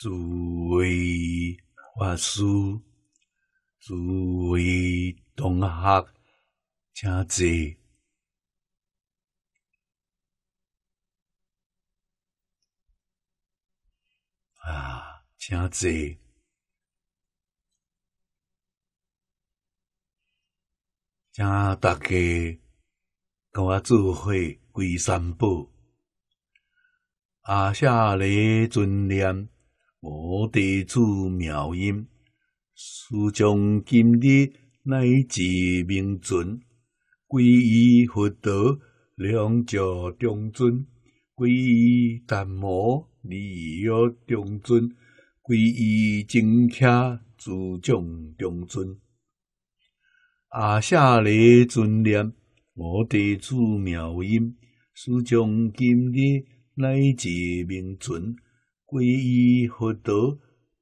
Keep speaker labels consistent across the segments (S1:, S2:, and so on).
S1: 诸位法师，诸位同学，请坐。啊，家姐，请大家跟我做会归三宝，阿夏雷尊念。我地住妙音，师从今日乃至明尊；皈依佛陀，两脚中尊；皈依达摩，二约中尊；皈依真客，诸众中尊。阿夏利尊念，我地住妙音，师从今日乃至明尊。皈依佛陀，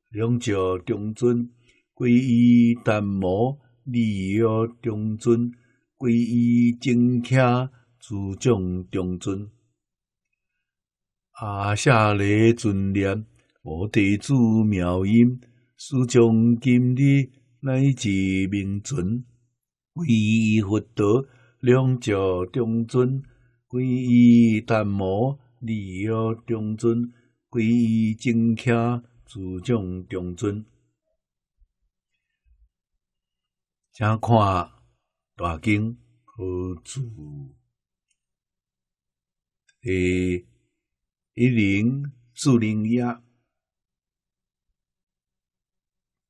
S1: 两脚中尊；皈依达摩，二腰中尊；皈依正教，诸将中尊。阿舍利尊念，我地子妙音，施将今日乃至明尊。皈依佛陀，两脚中尊；皈依达摩，二腰中尊。为正客注重中尊，先看大经何注？第一零四零一，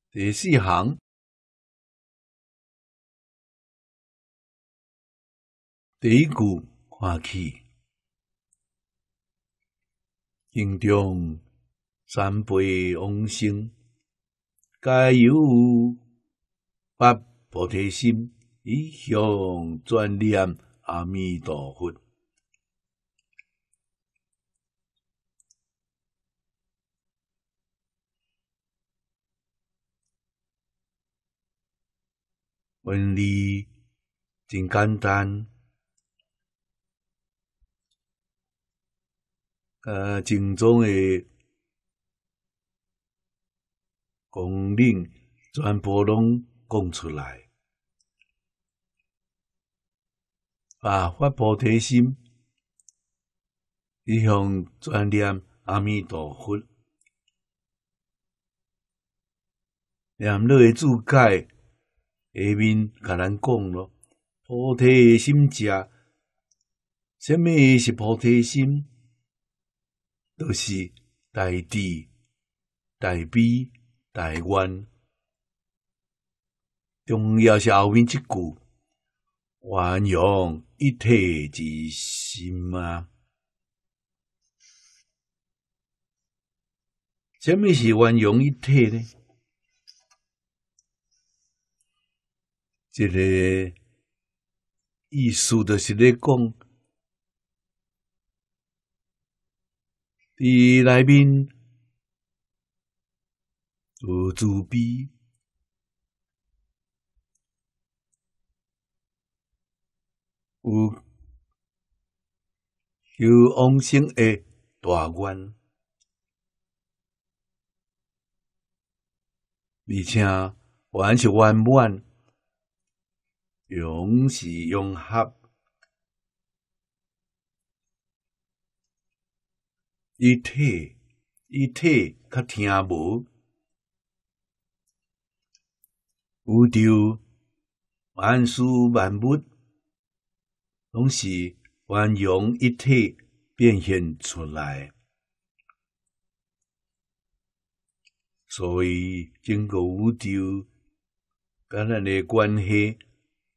S1: 第四行第一句发起。心中三皈往生，皆油发菩提心，以向专念阿弥陀佛。文字真简单。呃，正宗的供令，全部拢讲出来，啊，发菩提心，一向专念阿弥陀佛，念六住解下面甲咱讲咯，菩提心者，虾米是菩提心？都是内地、台、边、台湾，重要是后面一句“万融一体之心”吗？什么是万融一体呢？一个意思，就是咧讲。在内面有慈悲，有有往生的大愿，而且完是圆满，永是永合。一体，一体较听无，宇宙万事万物，拢是万用一体变现出来，所以整个宇宙甲咱的关系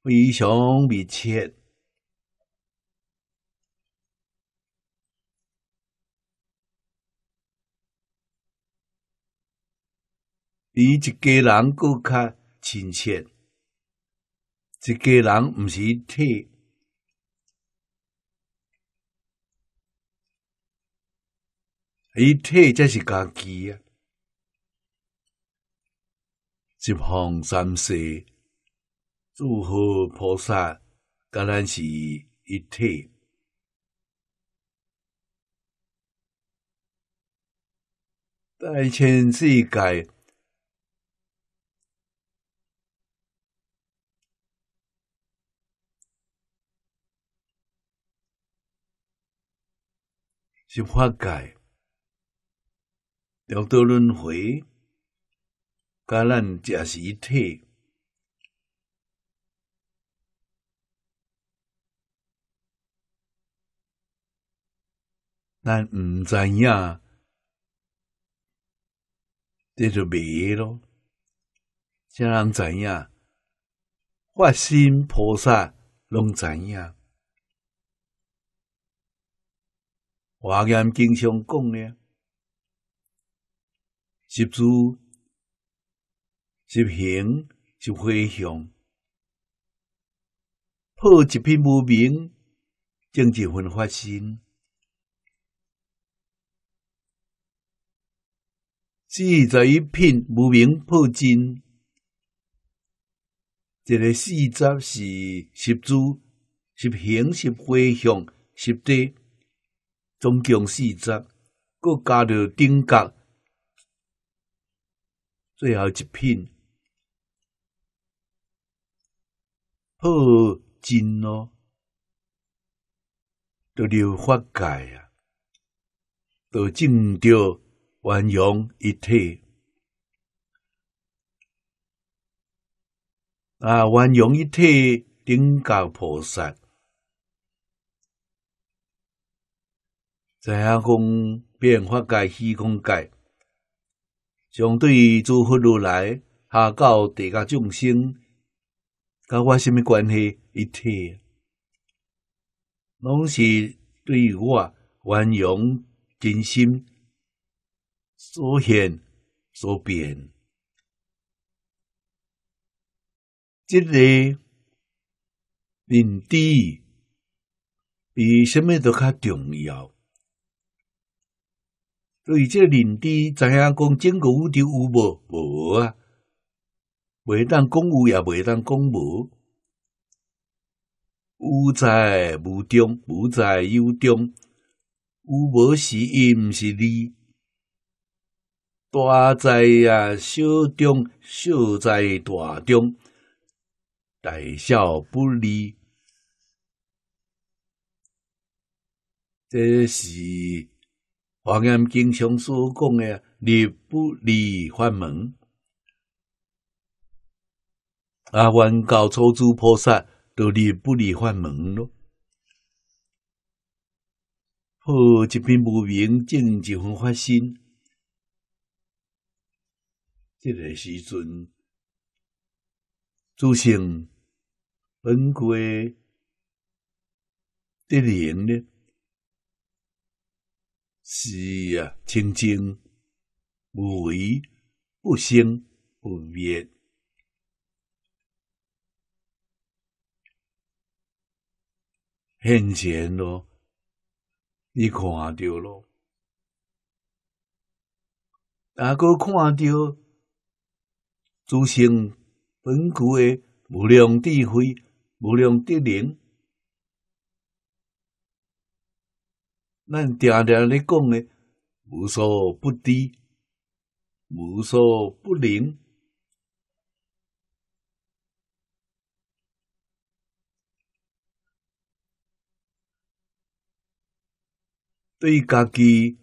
S1: 非常密切。比一家人够较亲切，一家人毋是一体，一体才是家己啊！一横三世，诸佛菩萨，甲咱是一体。大千世界。是法界，六道轮回，甲咱皆是一体。咱毋知影，这就袂咯。啥人知影，法身菩萨拢知影。华严经常讲呢，习主、习行、习飞翔，破一片无明，正一份发心。只在一片无名破金，一个四十是习主、习行、习飞翔、习德。总共四则，各加了顶格，最后一品破尽咯，都了法界啊，都证掉完融一体啊，完融一体，顶格菩萨。知影讲变化界虚空界，相对于诸佛如来下到地界众生，甲我什么关系？一切拢是对我宽容、真心所现所变。即个认知比什么都较重要。所以，这认知知影讲，整个宇宙有无无啊，袂当讲有也袂当讲无，有在无中，无在有中，有无是因，是你。大在啊，小中小在大中，大小不离，这是。我岩经常所讲的“入不离法门”，啊，元教初祖菩萨都立不离法门咯。破一片无明，证一弘法身。这个时阵，诸圣本具的德缘是啊，清净无为，不生不灭，现前咯。你看到咯？大哥看到，诸生本具的无量智慧，无量德能。咱常常咧讲咧，无所不知，无所不能。对家己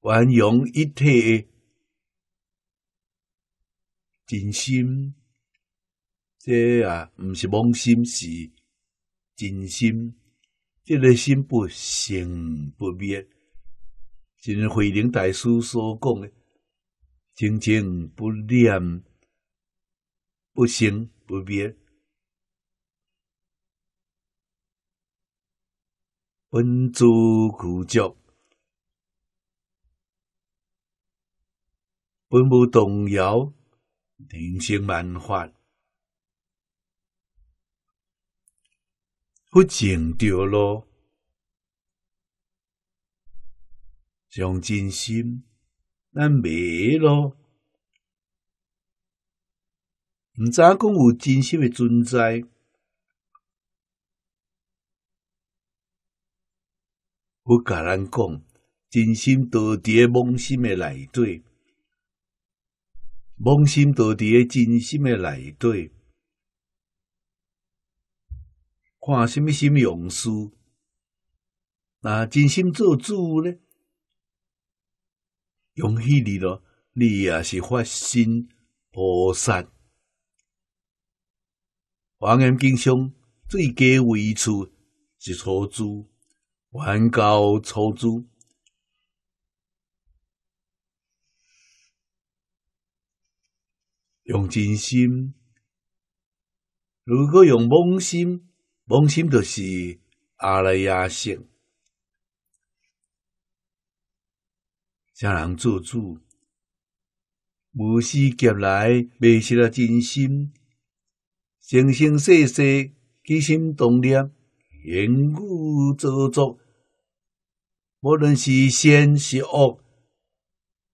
S1: 完融一体诶，真心，这啊，毋是妄心，是真心。这个心不生不灭，正如慧能大师所讲的：“清净不念，不生不灭，本自固执，本无动摇，人生万法。”要情调咯，上真心咱卖咯。毋知影讲有真心诶存在，要甲咱讲真心伫伫诶梦心诶内底，梦心伫伫诶真心诶内底。看什么心用事，那真心做主呢？用起你咯，你也是发心菩萨。王言经上最佳位处是初主，完高初主用真心。如果用妄心，妄心就是阿赖耶性，家人做主，无私劫来迷失了真心，生生世世起心动念，言语造作，无论是善是恶，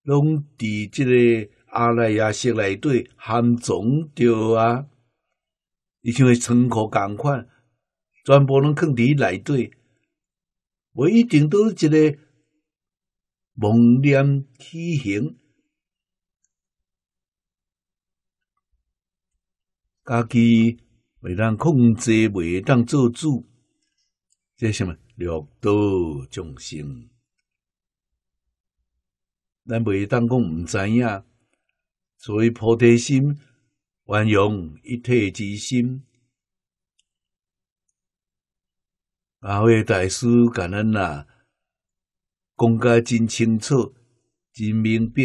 S1: 拢伫这个阿赖耶识内底含藏着啊！伊像为乘客讲款。全部拢藏伫内底，无一定都一个妄念起行，家己袂当控制，袂当做主，即什么六道众生，咱袂当讲毋知影。所以菩提心，万用一体之心。阿位大师甲咱啊讲甲真清楚、真明白，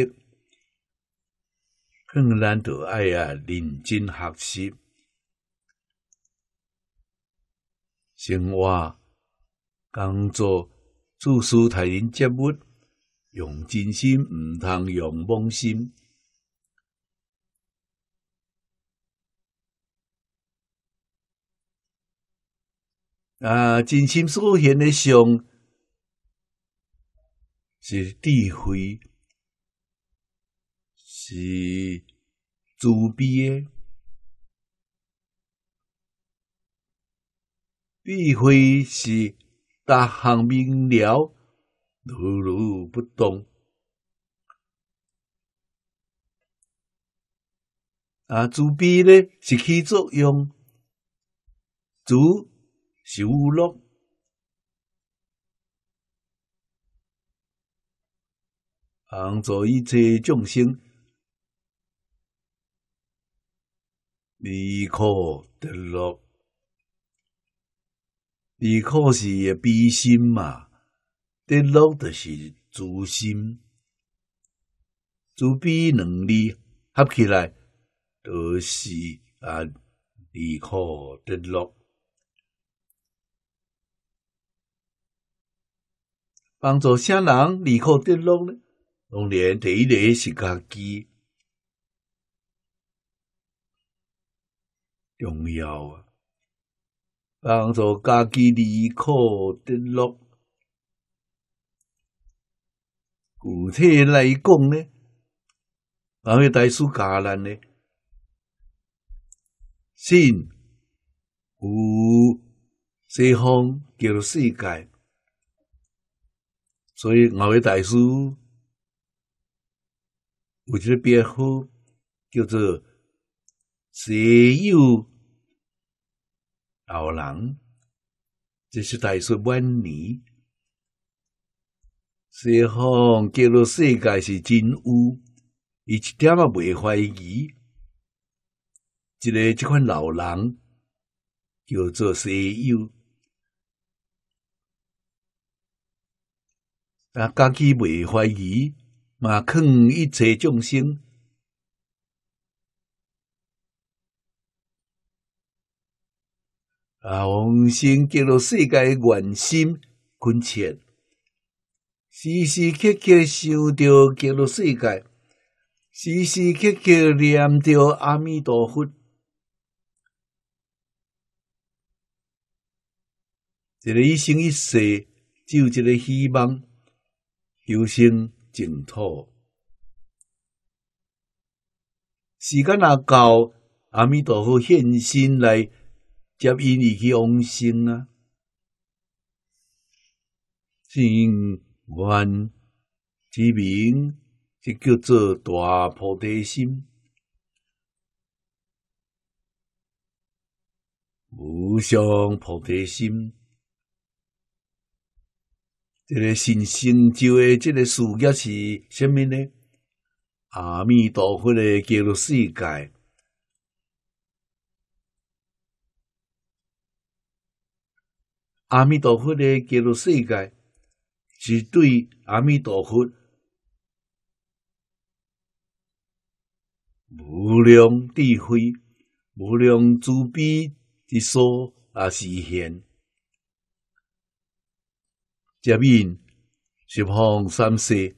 S1: 更咱就爱啊认真学习，生活、工作、做事、提人、接物，用真心，毋通用妄心。啊！真心所现的相是智慧，是慈悲的；智慧是达行明了，如如不动。啊，慈悲呢是起作用，慈。修乐，帮助一切众生离苦得乐。离苦是悲心嘛，得乐就是自心。慈悲能力合起来，就是啊，离苦得乐。帮助啥人离苦得乐呢？当然，第一个是家己，重要啊！帮助家己离苦得乐。具体来讲呢，哪位大书教咱呢，信有西方极乐世界。所以，我位大师有一个别号，叫做“舍友老人”，这是大师晚年。随后，叫做“世界是真有，伊一点也未怀疑。一个这款老人，叫做“舍友”。啊！家己袂怀疑，嘛劝一切众生啊！往生极乐世界，愿心恳切，时时刻刻修着极乐世界，时时刻刻念着阿弥陀佛。一个一生一世，只有一个希望。求生净土，时间若到，阿弥陀佛现身来接引你去往生啊！正愿之名，即叫做大菩提心，无上菩提心。这个新成就的这个事业是啥物呢？阿弥陀佛的极乐世界，阿弥陀佛的极乐世界，是对阿弥陀佛无量智慧、无量慈悲之说啊实现。接引十方三世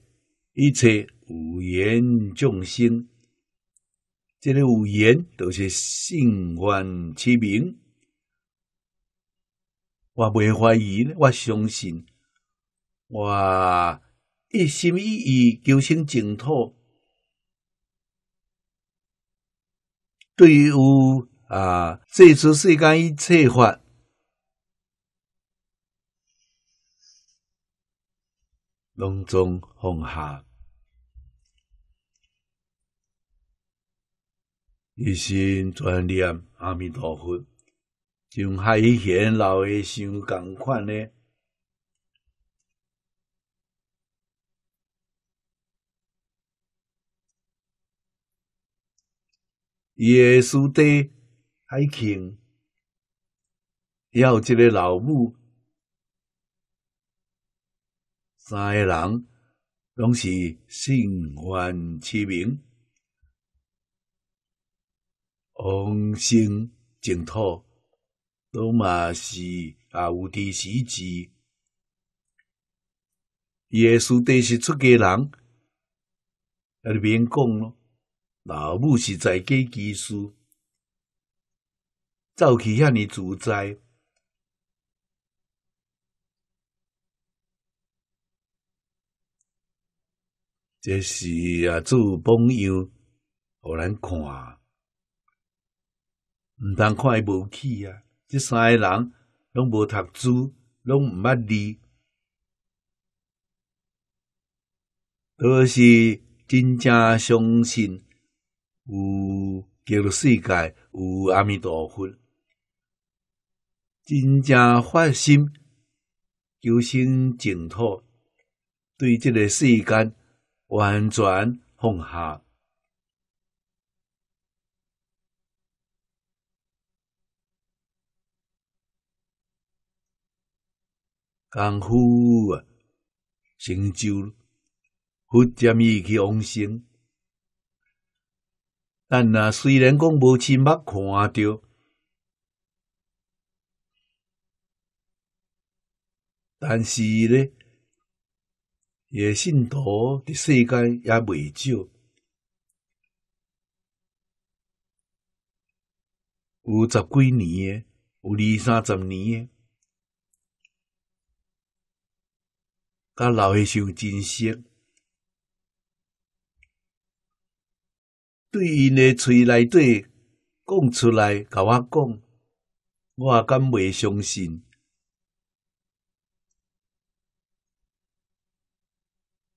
S1: 一切有缘众生，这个有缘都是性幻之名。我未怀疑，我相信，我一心一意求生净土。对于啊，这次世间一切法。隆中放下，一心专念阿弥陀佛，像海贤老和尚共款呢。耶师弟海清，还有一个老母。三个人拢是姓范起名，王姓净土都嘛是啊有地史志，耶稣底是出家人，也免讲咯，老母是在家寄书，走去遐尼自在。这是啊，做榜样，互咱看，毋通看伊无起啊！即三个人拢无读书，拢毋捌字，都是真正相信有极乐世界，有阿弥陀佛，真正发心求生净土，对即个世间。完全放下功夫啊，成就佛沾依去往生。但啊，虽然讲无亲眼看着，但是咧。诶信徒伫世间也未少，有十几年的，有二三十年的，甲老和尚真实，对因的嘴内底讲出来，甲我讲，我也敢未相信。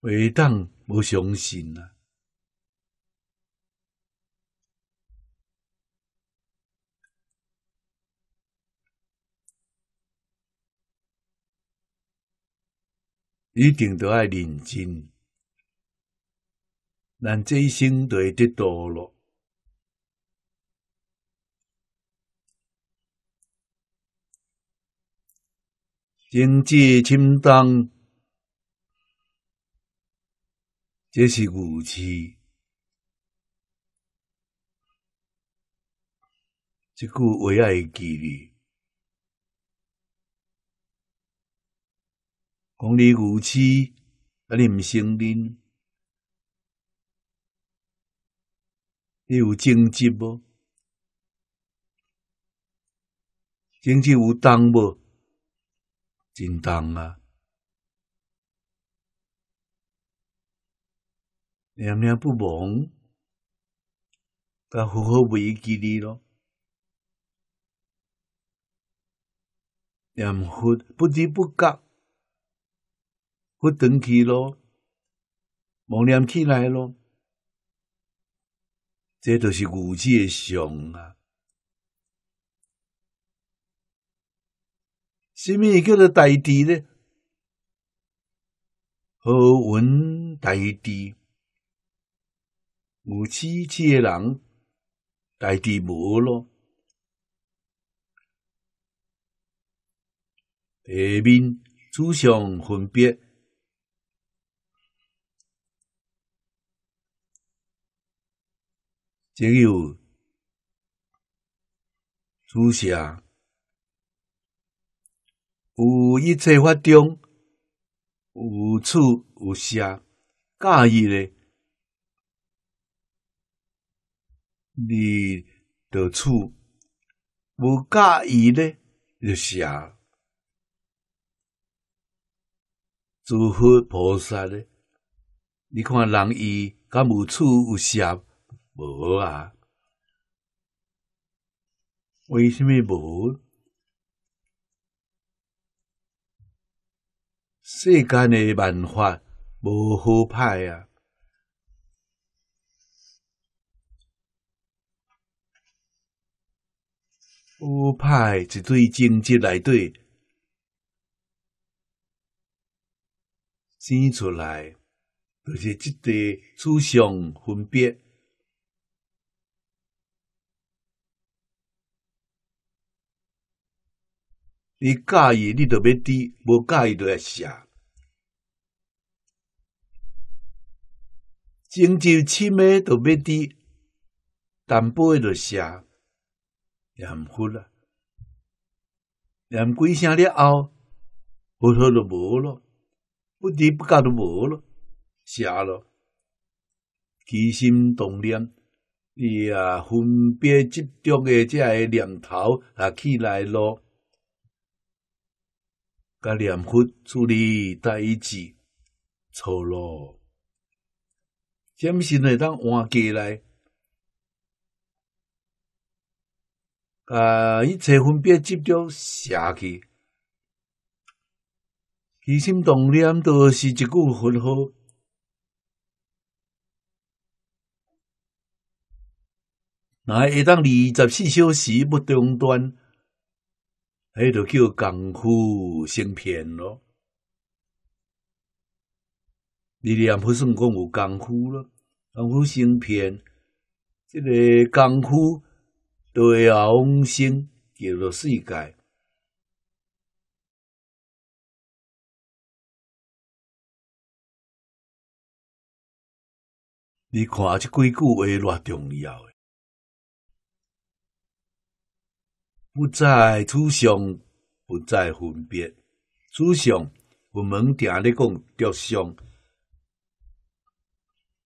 S1: 袂当无相信啊！一定要爱认真，咱这一生都得到了，认真充当。这是武器，一句话也会记哩，讲你武器，啊你唔承认？你有重击无？重击有重无？真重啊！念念不忘，噶好好维基你咯，念佛不知不觉，佛登去咯，妄念起来咯，这都是武器的相啊！什么叫做大地呢？何稳大地？有志气诶人，大地无咯。下面诸相分别，只有诸下有一切法中，有处有下，假意咧。你的厝无驾意咧，就啊，诸佛菩萨咧，你看人伊敢无厝有下无啊？为什么无？世间诶，万法无好歹啊。有派一对精子来对生出来，就是即对雌雄分别。你介意你著要滴，无介意就要下。精子深的著要滴，淡薄的就下。念佛啦，念几声了后，佛号都无咯，不知不觉都无咯，下咯，起心动念，伊也分别执着个这个念头也起来咯，甲念佛处理代志错咯，暂时会当换过来。啊！一切分别执着下去，起心动念都是一句佛号。那会当二十四小时不中断，迄就叫功夫成片咯。你念不算讲有功夫咯，功夫成偏，这个功夫。对啊，五生叫做世界。你看这几句话，偌重要诶！不在取相，不在分别。取相我们常咧讲着相，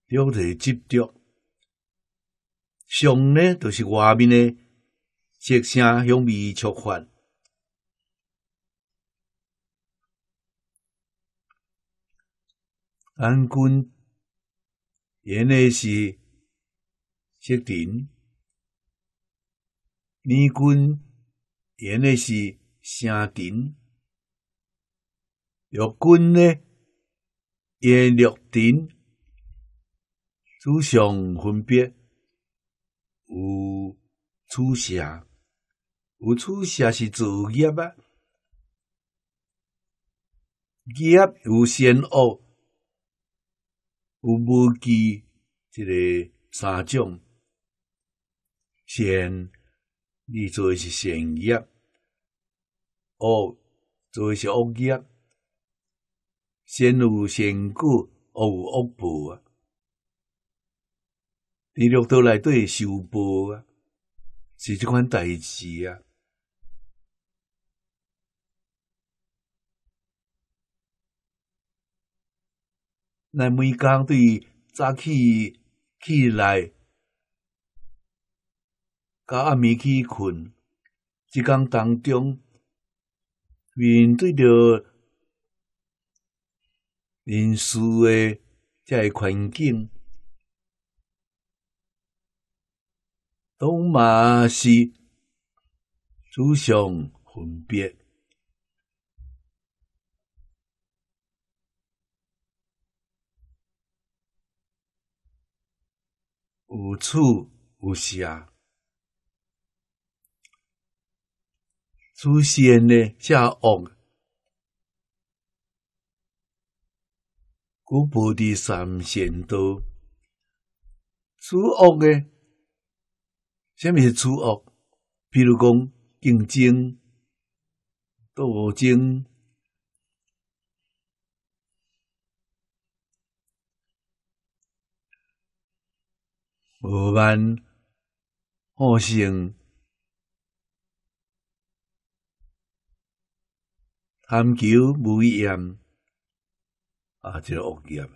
S1: 着是执着。上呢，就是外面的直声用微触发；安军演的是直顶，逆军演的是声顶，绿军呢演绿顶，主上分别。有取舍，有取舍是作业啊。业有善恶，有无记，一个三种。善，你做的是善业；恶，做的是恶业。善有善果，恶有恶报啊。你若倒来对修播啊，是即款代志啊。来，每工对早起起来，甲暗暝去困，即工当中面对着人事的遮个环境。东、马、西，诸相分别，无处无暇。祖先呢，骄恶，古伯的三线道，骄傲的。什么是粗恶？比如讲，竞争、斗争、无蛮、恶性、贪求、无厌，啊，就恶业。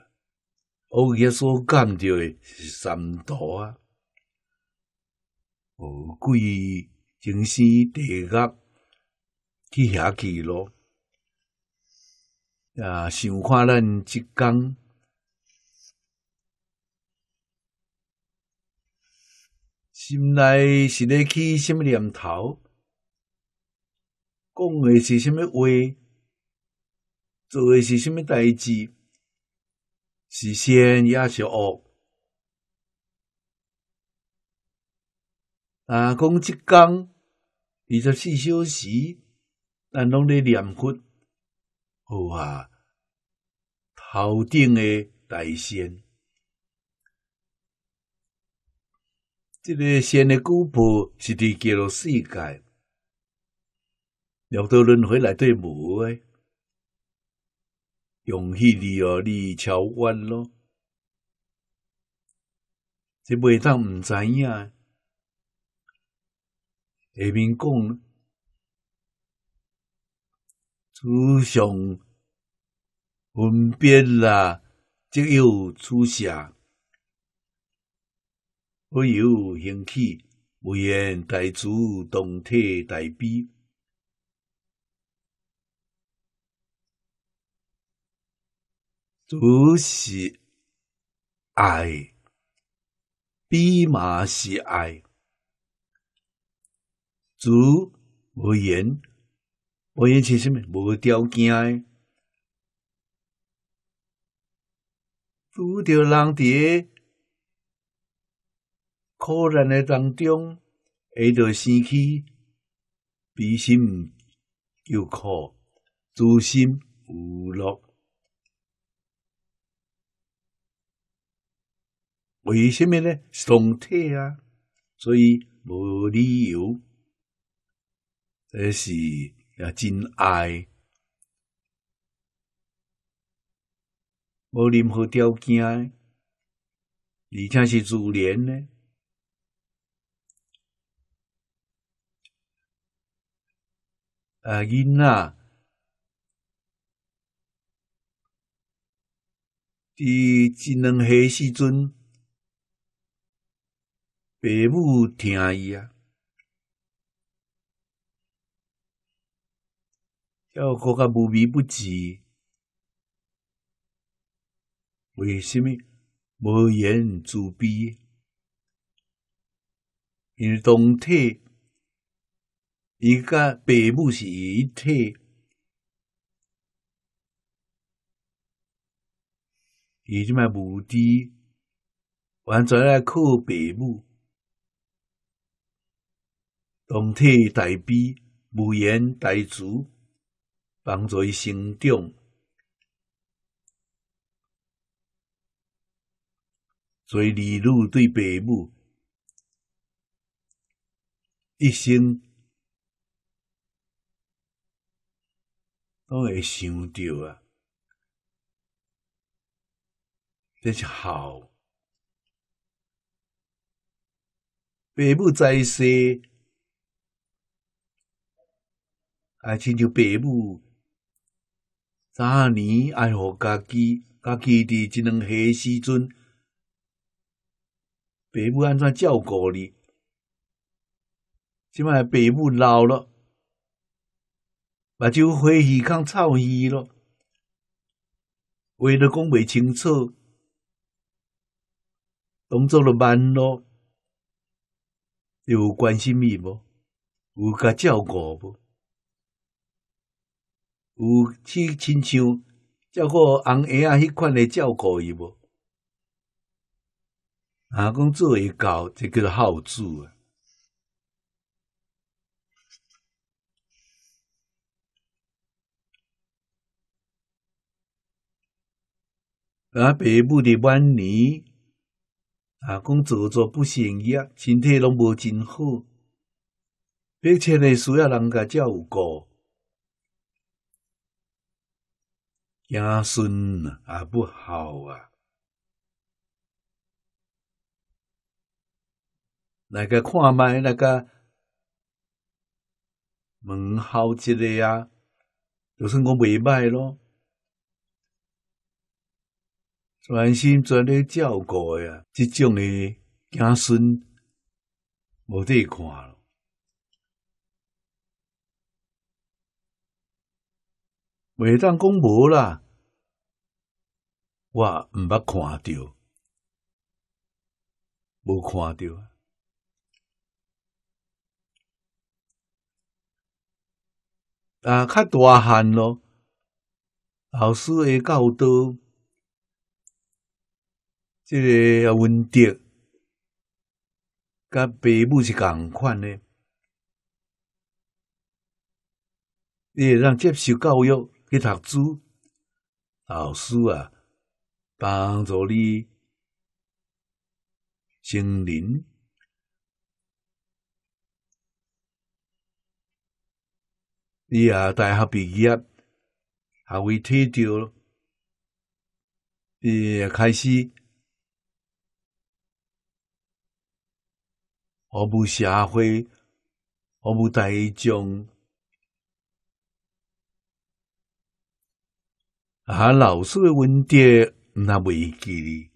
S1: 恶业所感到的是三途啊。哦，鬼、僵尸、地角，去遐去咯。啊，想看咱即工，心内是咧起什么念头？讲的是什么话？做的是什么代志？是善也是恶？啊！讲即工二十四小时，但拢念佛，好哇！头顶诶大仙，这个仙诶古婆是伫叫了世界，六道轮回来对无诶，用迄力哦，立桥关咯，即袂当毋知影。下面讲，自上分别啦，即有自下，不由兴起，无缘代主，同体代彼，自是爱，彼嘛是爱。无言，无言是甚物？无条件。诶。拄着人伫个苦难诶当中，会着生起悲心又苦，自心无乐。为甚物呢？上体啊，所以无理由。这是也真爱，无任何条件，而且是自然呢。啊，囡仔伫一两岁时阵，爸母疼伊啊。要国家无微不至。为什么无言自悲？因为同体，伊甲爸母是一体。伊即卖无知，完全来靠爸母。同体代悲，无言代足。帮助伊成长，做儿女对爸母一生都会想着啊，这是孝。爸母在世，啊，亲像爸母。早年爱护家己、家己伫只能岁时阵？爸母安怎照顾你？即卖爸母老了，目睭花起，看臭耳咯，话都讲未清楚，动作都慢咯，有关心伊无？有甲照顾无？有去亲像照顾红孩啊，迄款的照顾伊无？啊，讲做会到，即叫做孝子啊。啊，爸母的晚年，啊，讲做做不成业，身体拢无真好，并且呢需要人家照顾。子孙也不好啊！那个看卖那个问好一个呀，就算我未卖咯，专心全力照顾呀，这种的子孙无得看了。袂当讲无啦，我毋捌看着，无看着。啊！啊，较大汉咯，老师较教导，即个啊稳定，甲爸母是共款诶，你当接受教育。去读书，老师啊，帮助你成人。你啊，大学毕业，下回天朝，也开始服务社会，服务大众。啊，老师的问题，那未记哩。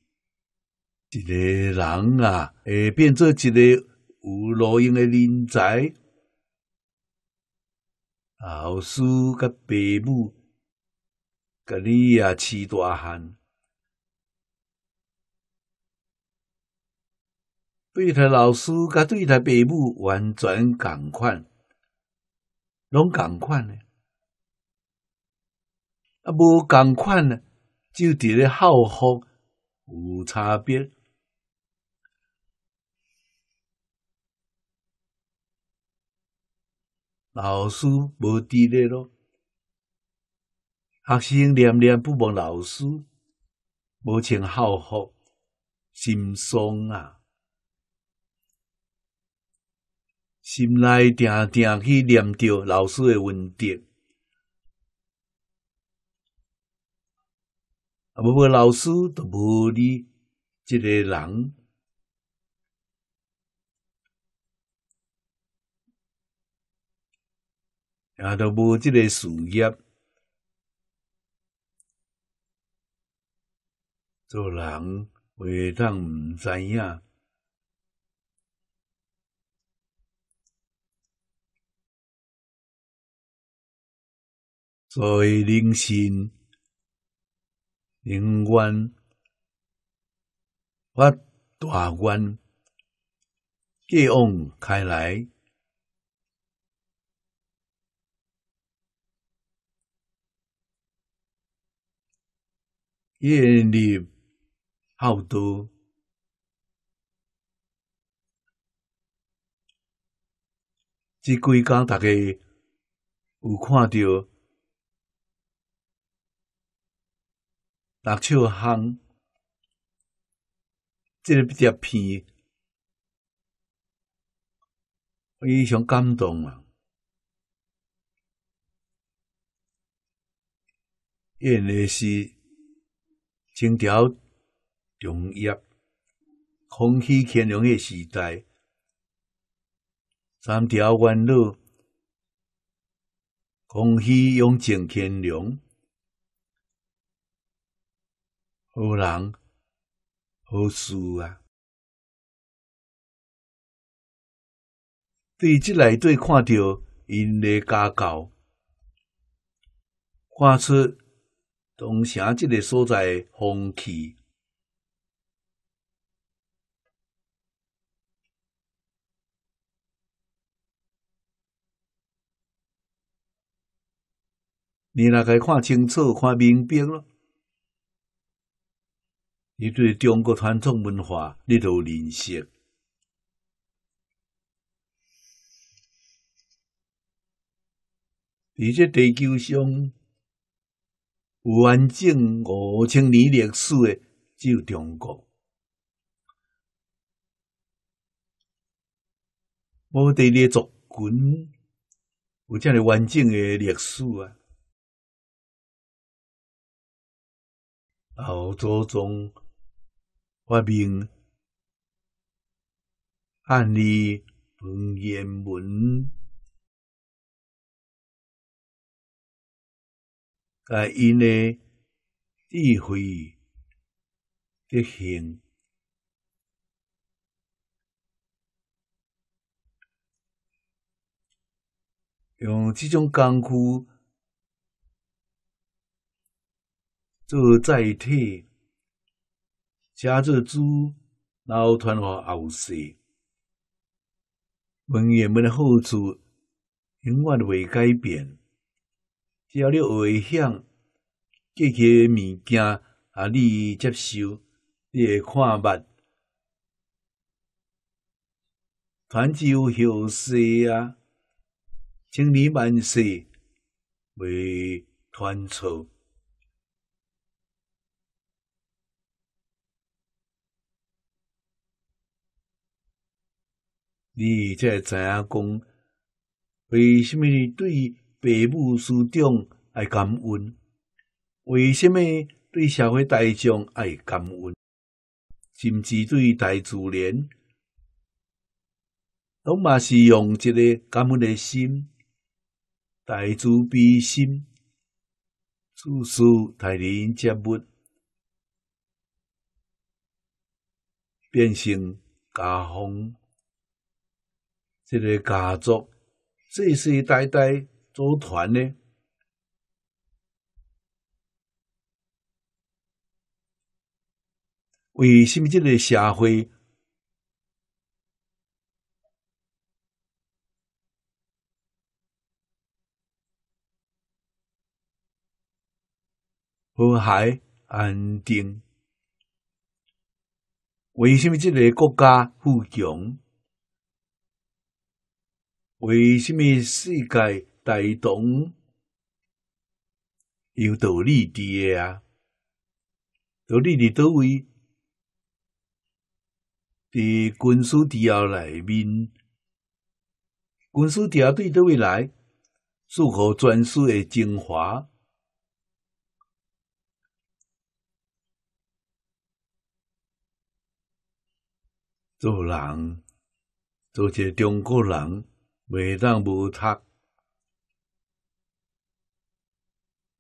S1: 一个人啊，会变作一个有路用的人才。老师甲父母，甲你啊，饲大汉，对待老师甲对待父母，完全同款，拢同款呢。啊，无共款呢，就伫咧校服有差别。老师无伫咧咯，学生念念不忘老师，无穿校服，心酸啊，心内定定去念着老师的问题。啊！无老师，都无你即个人；啊，都无即个事业。做人，袂当毋知影，做为人生。灵官、发大官，过往开来，业力好多。几大家有看到。六笑巷，即、这个碟片，非常感动啊！因为是清朝中叶康熙乾隆的时代，三条弯路，康熙雍正乾隆。好人？好事啊？对，即来底看到因的家教，看出东城即个所在风气，你甲伊看清楚、看明白了。你对中国传统文化你都有认识。而这地球上，有完整五千年历史的只有中国。我哋列族群有这样完整嘅历史啊，老祖宗。发明按例文言文，甲因诶智慧德行，用即种工具做载体。家做主，老团统后世，门员们的后主永远未改变。只要你会向这些物件啊，你接受，你会看捌团结后世啊，千里万事为团凑。你才知影讲，为什么对父母师长爱感恩？为什么对社会大众爱感恩？甚至对大自然，拢嘛是用一个感恩的心，大慈悲心，处处待人接物，变成家风。这个家族，世世代代组团呢？为什么这个社会和谐安定？为什么这个国家富强？为什米世界大同有道理伫个啊？道理伫倒位？伫军事第二内面，军事第二队倒位来？祝颗专属诶精华。做人，做一个中国人。未当无读，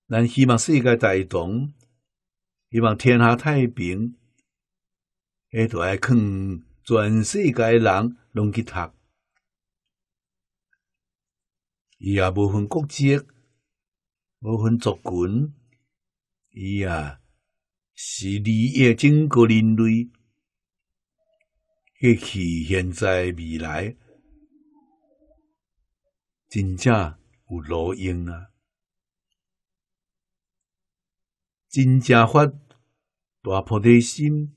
S1: 咱希望世界大同，希望天下太平，迄著爱劝全世界人拢去读。伊啊，无分国籍，无分族群，伊啊，是利益整个人类，过去、现在、未来。真正有路用啊！真正发大菩提心，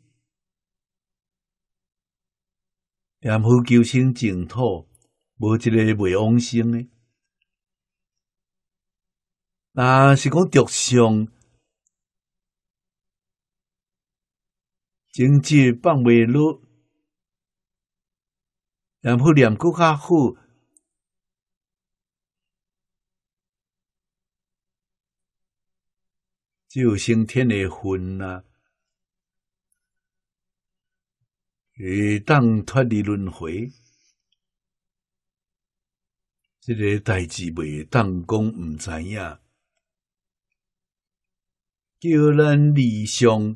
S1: 念佛求生净土，无一个袂往生的。那是讲着上，经济放未落，两户念股较好。有升天的魂啊，会当脱离轮回，这个代志未当讲唔知影。叫咱离上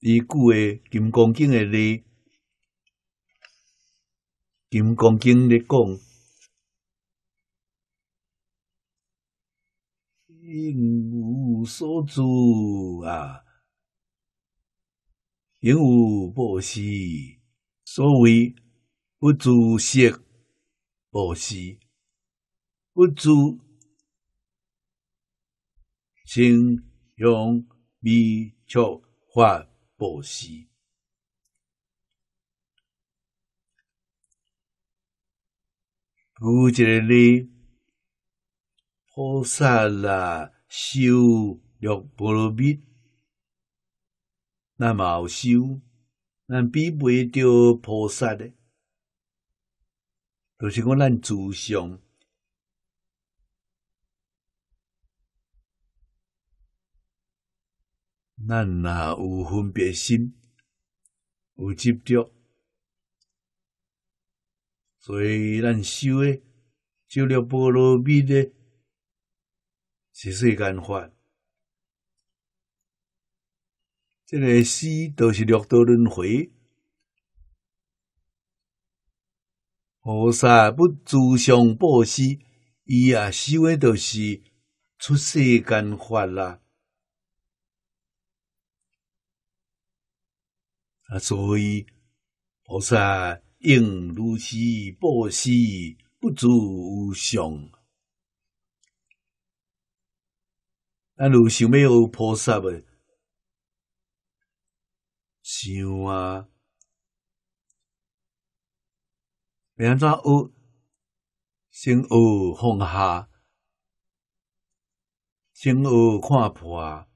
S1: 依久的金刚经的离金刚经的讲。应无所住啊，应无不施。所谓不住色不施，不住声、用味、丘法布施。古哲哩。菩萨啦，修六波罗蜜，那么修，咱比不得菩萨咧。就是讲，咱自上，咱哪有分别心，有执着，所以咱修咧，就了波罗蜜咧。是世间法，这个死都是六道轮回。菩萨不诸相报死，伊啊修维都是出世间法啦。啊，所以菩萨应如是报死，不诸无相。啊，如想要学菩萨诶，想啊，明载学，先学放下，先学看破。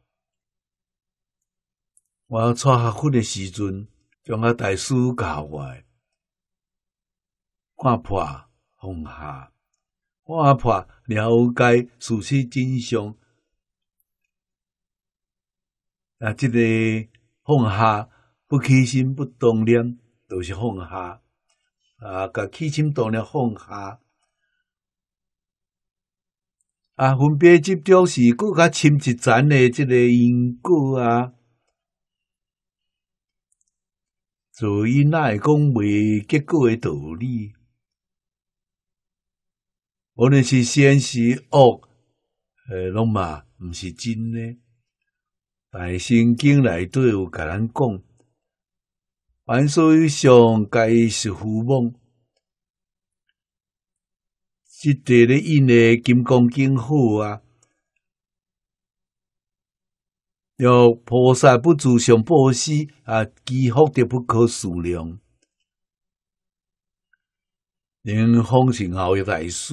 S1: 我下佛的时阵，将我大师教我，看破放下，看破了解事实真相。啊，这个放下不起心、不动念，都是放下啊。甲起心、动念放下啊，分别执着是搁较深一层的即个因果啊。所以，那讲未结果的道理，无论是善是恶，诶拢嘛毋是真诶。大圣经内底有甲咱讲，凡所有相，皆是浮妄。即地咧因的金刚经好啊，有菩萨不自相破施啊，其福的不可数量。连方信后的来师，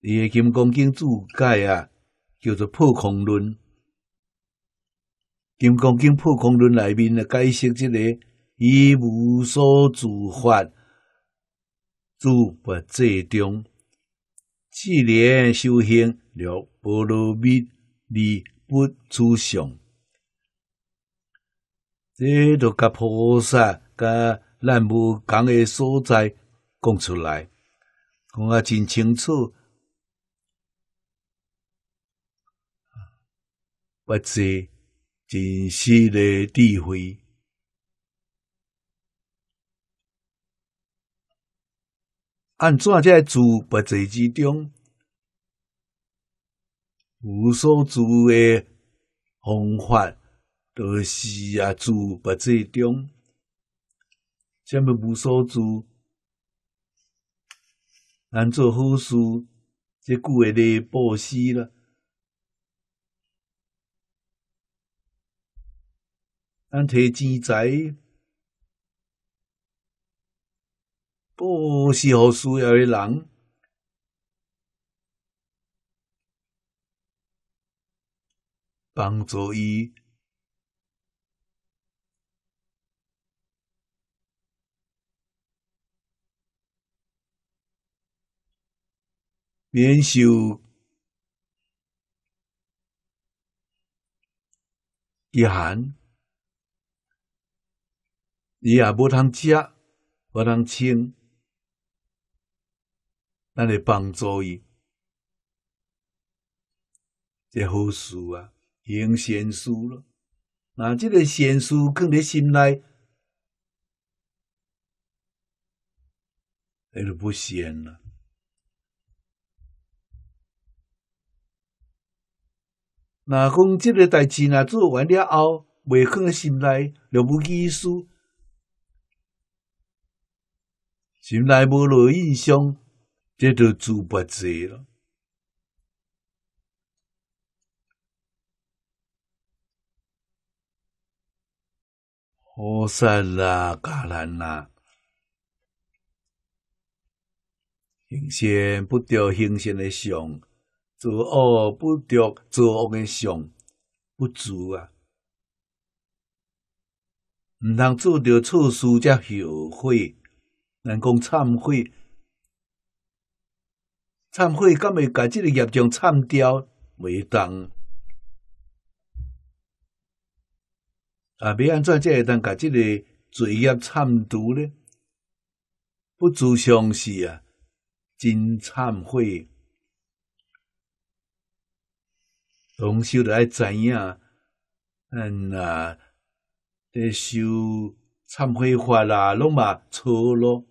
S1: 伊的金刚经注解啊，叫做破空论。《金刚经》破空论里面的解释这个以无所住法住佛者中自然修行了波罗蜜离不自相，这都甲菩萨甲南无讲的所在讲出来，讲啊真清楚，不知。真实的智慧，按怎在做不择之中，无所住诶方法，都是啊做不择中，先不无所住？咱做好事，即句诶咧布斯啦。咱提钱财，不适合需要的人，帮助伊，免受遗憾。伊也无通食，无通穿，咱会帮助伊，这好事啊！行善事咯。那这个善事放伫心内，就不善了。那讲这个代志，若做完了后，未放在心内，就不意思。心内无落印象，这就自不济了。好在啊，家人啊，行善不得行善的相，作恶不得作恶的相，不足啊。唔通做着错事才后悔。人讲忏悔，忏悔敢会把即个业障忏掉袂当？啊，要安怎才会当把即个罪业忏除呢？不自相视啊，真忏悔。同修爱知影，嗯呐，得修忏悔法啦，拢嘛错咯。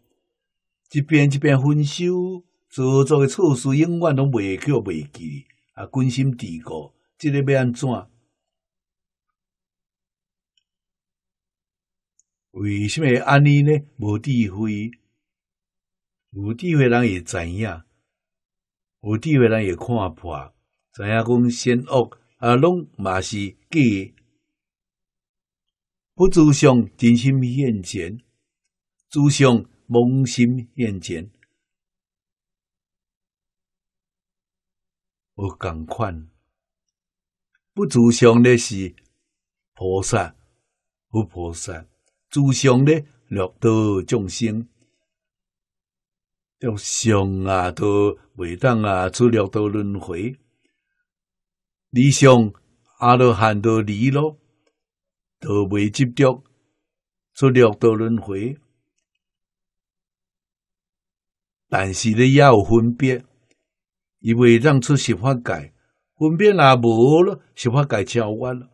S1: 一边一边分手，做做诶错事永远拢袂去袂记，啊，关心地固，即个要安怎？为什么安尼呢？无智慧，有智慧人也知影，有智慧人也看破，知影讲善恶啊？拢嘛是记，不自相，真心现前，自相蒙心现前，无共款。不自相的是菩萨，不菩萨；自相的六道众生，六相啊都未当啊出六道轮回。理想阿罗汉都离咯，都未解脱，出六道轮回。但是你要有分别，伊为，让出十法界，分别也无咯，十法界超越了，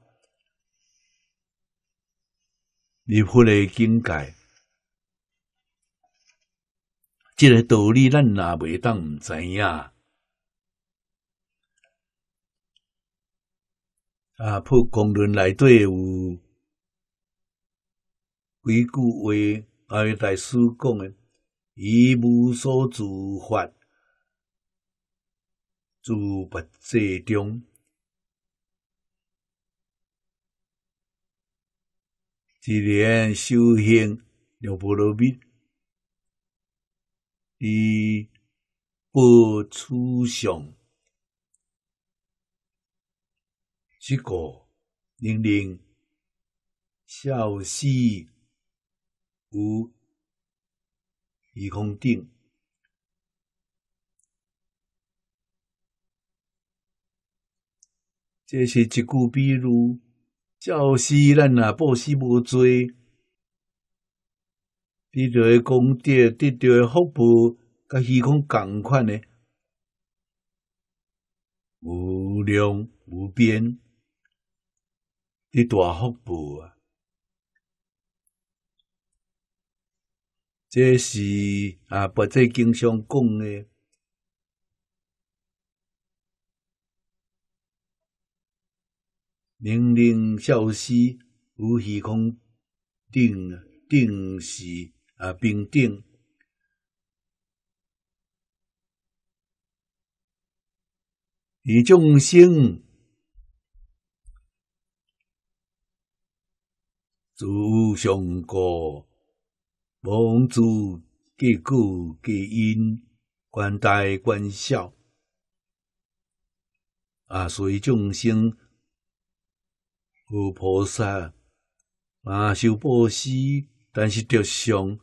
S1: 入佛的境界，这个道理咱也袂当毋知影。啊，破空论内底有几句话，阿弥大师讲的。以无所住法，住不自中，自然修行六波罗蜜，而不出相，结果令令笑死无。虚空顶，这是一句比如，只要咱啊布施无罪，得到功德，得到福报，甲虚空同款呢，无量无边，一大福报啊！这是啊，不，这经常讲的。年龄小，师有虚空定，定时啊，平等以众生诸上果。往住结果结因，观大观小啊，随众生和菩萨啊修布施，但是着相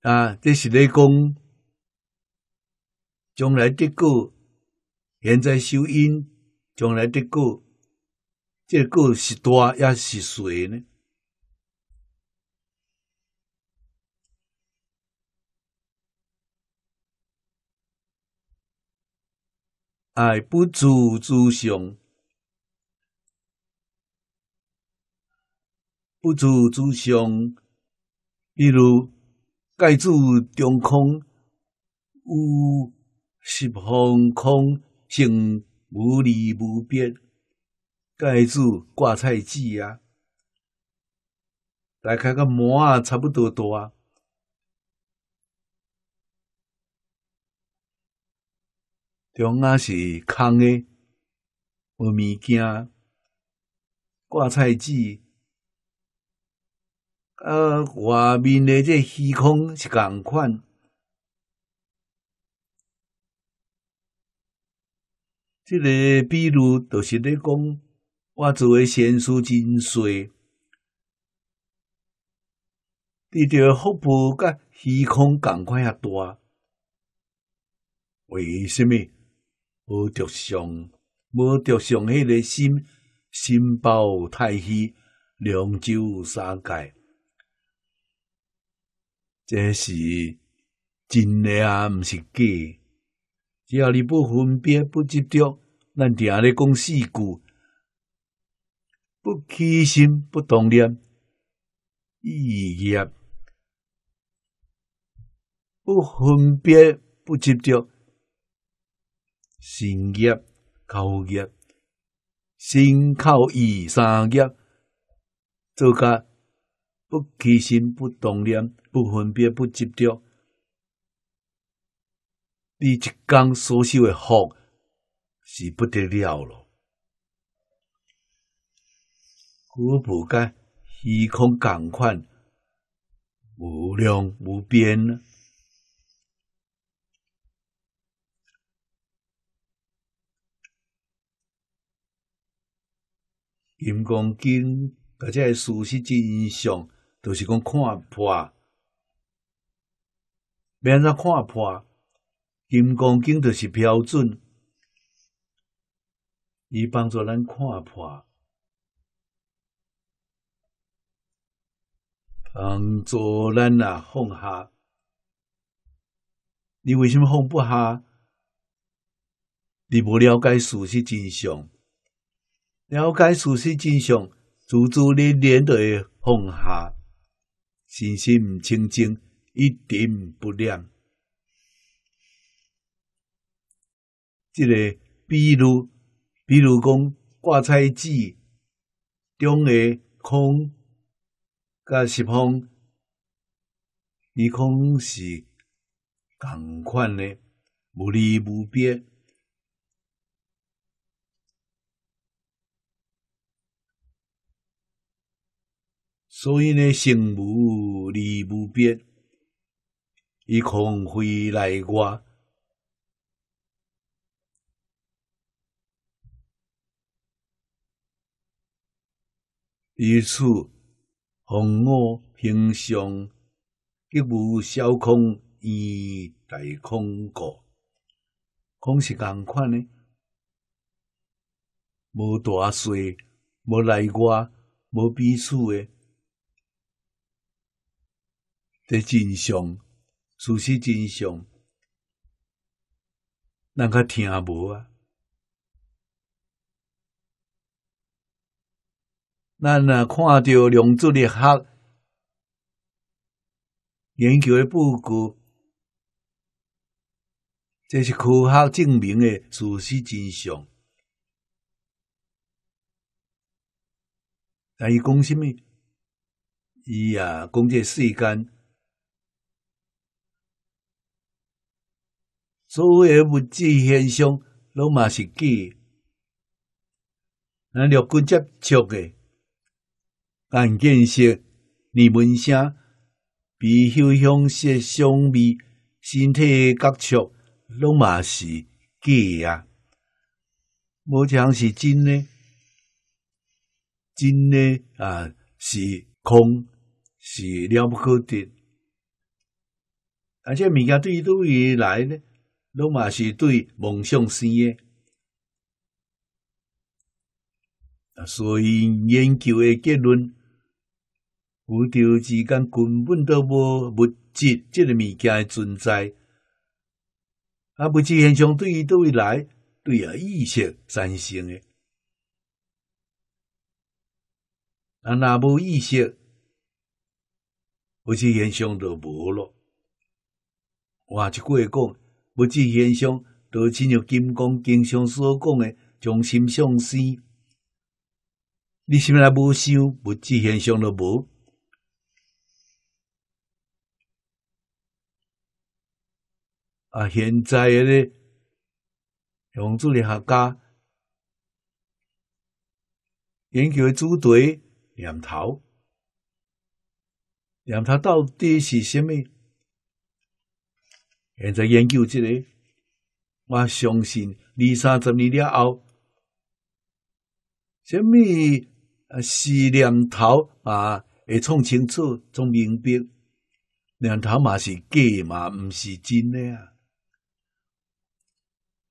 S1: 啊，这是咧讲，将来的果，现在修因，将来的果。这个是大还是小呢？爱不足足上，不足足上，比如盖住中空，无是空空性，无离无别。盖住挂菜籽啊，大概个膜啊差不多大，中央是空的，有物件挂菜籽，啊外面的这虚空是同款。这个比如就是咧讲。我做诶善事真少，伫着福报甲虚空共款遐大，为虾米无着上无着上迄个心心包太虚，两洲三界，这是真诶啊，毋是假。只要你不分别，不执着，咱定咧讲四句。不起心，不动念，意业；不分别，不执着，心业、口业、心口意三业，这个不起心，不动念，不分别，不执着，你一天所修的福是不得了了。无补解，虚空同款无量无边呢。金刚经或者系事实真相，就是讲看破，免咱看破。金刚经就是标准，伊帮助咱看破。帮助咱啊放下，你为什么放不下？你不了解事实真相，了解事实真相，自足你连着会放下。信心唔清净，一点不亮。即个，比如，比如讲挂菜籽中诶空。甲十方，伊空是共款诶，无离无别，所以呢，性无离无别，以空非内外，于处。红屋平相，吉无小空，以大空故，空是共款呢，无大小，无内外，无彼此诶，这真相，事实真相，咱甲听无啊。咱若看到两组力学研究的报告，这是科学证明的事实真相。但伊讲啥物？伊啊讲这世间所有物质现象，拢嘛是假。咱六根接触诶。但见识，你闻声，鼻嗅香色香味，身体感觉拢嘛是假啊！无项是真诶，真诶啊是空，是了不可得。而且物件对对于来呢，拢嘛是对梦想生诶。啊，所以研究的结论。宇宙之间根本都无物质，即个物件诶存在。啊，物质现象对于都未来，对啊，意识产生诶。啊，若无意识，物质现象就无咯。换一句话讲，物质现象就亲像金刚经上所讲诶，从心向生。你心内无想，物质现象都无。啊！现在咧，用主任学家研究主题念头，念头到底是什么？现在研究这个，我相信二三十年了后，什么啊？是念头啊，会创清楚、创明白。念头嘛是假嘛，唔是真诶。啊！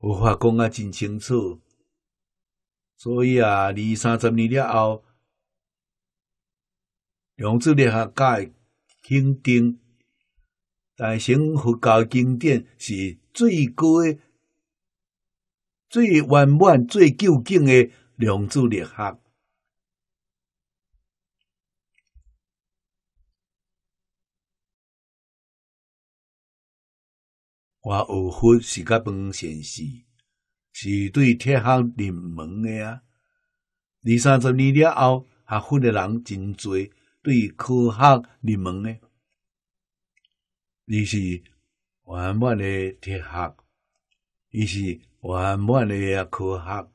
S1: 无法讲啊，真清楚。所以啊，二三十年了后，量子力学界肯定，但成佛教经典是最高、最圆满、最究竟的量子力学。我学佛是甲本善事，是对铁学入门诶啊。二三十年了后，学佛诶人真多，对科学入门诶。于是圆满诶铁学，于是圆满诶科学。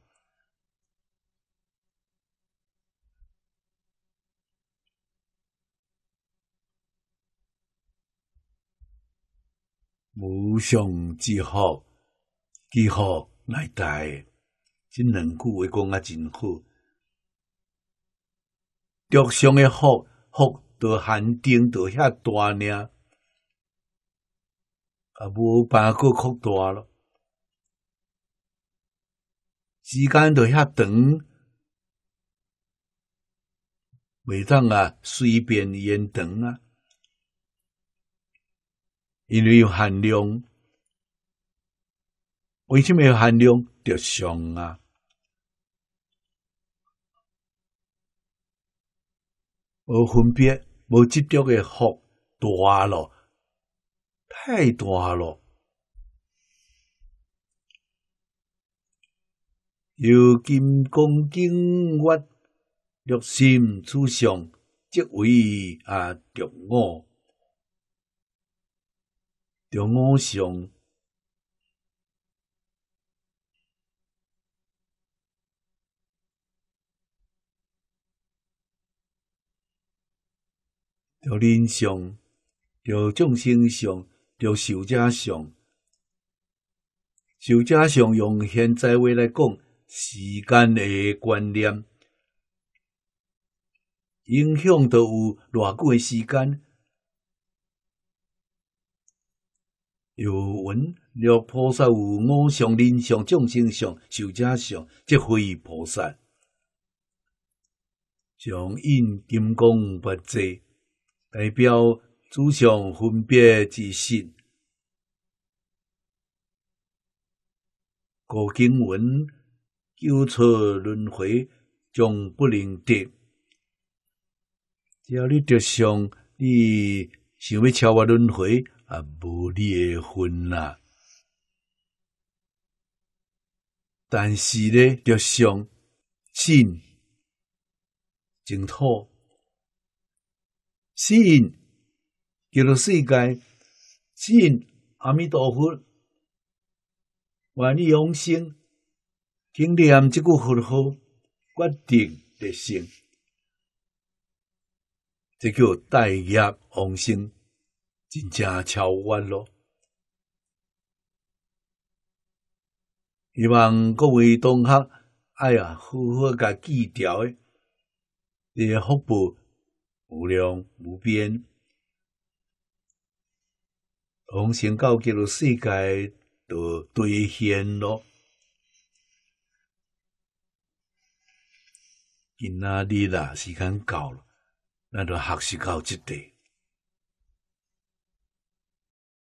S1: 无上之福，之福来带。这两句话讲啊真好。得上的福，福都限定都遐大呢，啊无办阁扩大咯。时间都遐长，袂当啊随便延长啊。因为有含量，为什么有含量就上啊？无分别、无执着的福大了，太大了。由金刚经我六心处上，即为啊著我。中午上，着人上，着众生上，着受者上，受者上用现在话来讲，时间的观念，影响着有偌久的时间。有云：“若菩萨有五常、忍、常、众生相、寿者相，即非菩萨。常应金刚不罪，代表诸相分别之识。故经文救出轮回，终不能得。只要你得相，你想欲超越轮回。啊，无离婚啦！但是呢，着上信净土，信极乐世界，信阿弥陀佛，愿往生，经念这句佛号，决定得生，这叫带业往生。真正超远咯！希望各位同学，哎呀，好好甲记掉诶！你诶福报无量无边，从生到结了世界都兑现咯。今仔日啦，时间到了，咱就学习到即块。